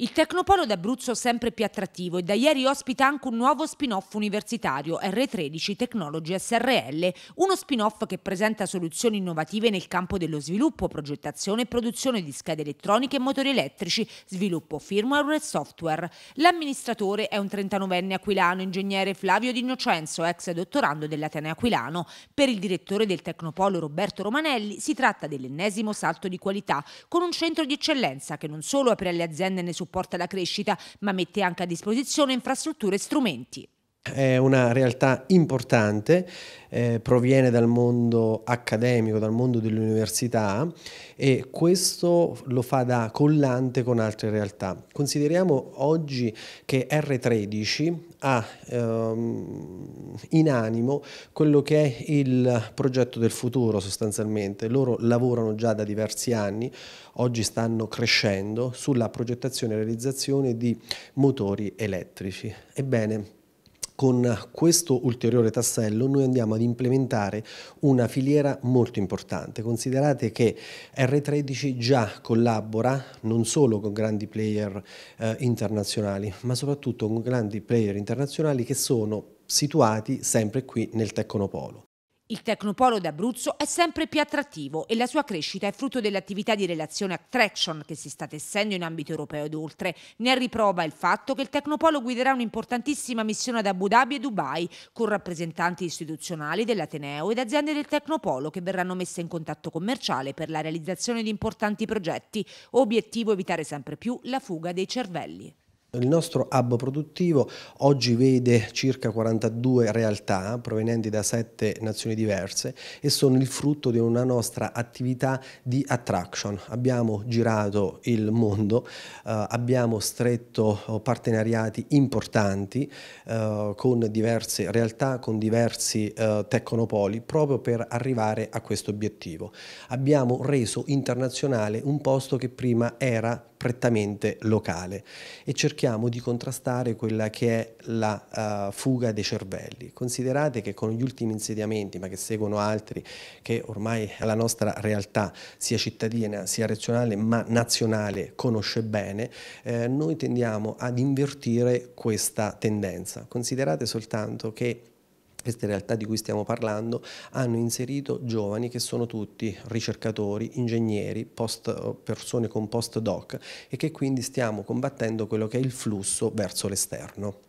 Il Tecnopolo d'Abruzzo è sempre più attrattivo e da ieri ospita anche un nuovo spin-off universitario, R13 Technology SRL, uno spin-off che presenta soluzioni innovative nel campo dello sviluppo, progettazione e produzione di schede elettroniche e motori elettrici, sviluppo firmware e software. L'amministratore è un 39enne aquilano, ingegnere Flavio Di Innocenzo, ex dottorando dell'Atene Aquilano. Per il direttore del Tecnopolo Roberto Romanelli si tratta dell'ennesimo salto di qualità, con un centro di eccellenza che non solo apre alle aziende ne supporta supporta la crescita, ma mette anche a disposizione infrastrutture e strumenti è una realtà importante, eh, proviene dal mondo accademico, dal mondo dell'università e questo lo fa da collante con altre realtà. Consideriamo oggi che R13 ha ehm, in animo quello che è il progetto del futuro sostanzialmente. Loro lavorano già da diversi anni, oggi stanno crescendo sulla progettazione e realizzazione di motori elettrici. Ebbene, con questo ulteriore tassello noi andiamo ad implementare una filiera molto importante. Considerate che R13 già collabora non solo con grandi player eh, internazionali, ma soprattutto con grandi player internazionali che sono situati sempre qui nel Tecnopolo. Il Tecnopolo d'Abruzzo è sempre più attrattivo e la sua crescita è frutto dell'attività di relazione attraction che si sta tessendo in ambito europeo ed oltre. Ne riprova il fatto che il Tecnopolo guiderà un'importantissima missione ad Abu Dhabi e Dubai con rappresentanti istituzionali dell'Ateneo ed aziende del Tecnopolo che verranno messe in contatto commerciale per la realizzazione di importanti progetti. Obiettivo evitare sempre più la fuga dei cervelli. Il nostro hub produttivo oggi vede circa 42 realtà provenienti da sette nazioni diverse e sono il frutto di una nostra attività di attraction. Abbiamo girato il mondo, eh, abbiamo stretto oh, partenariati importanti eh, con diverse realtà, con diversi eh, tecnopoli proprio per arrivare a questo obiettivo. Abbiamo reso internazionale un posto che prima era prettamente locale e cerchiamo di contrastare quella che è la uh, fuga dei cervelli. Considerate che con gli ultimi insediamenti, ma che seguono altri, che ormai la nostra realtà sia cittadina, sia regionale, ma nazionale conosce bene, eh, noi tendiamo ad invertire questa tendenza. Considerate soltanto che queste realtà di cui stiamo parlando hanno inserito giovani che sono tutti ricercatori, ingegneri, post, persone con post doc e che quindi stiamo combattendo quello che è il flusso verso l'esterno.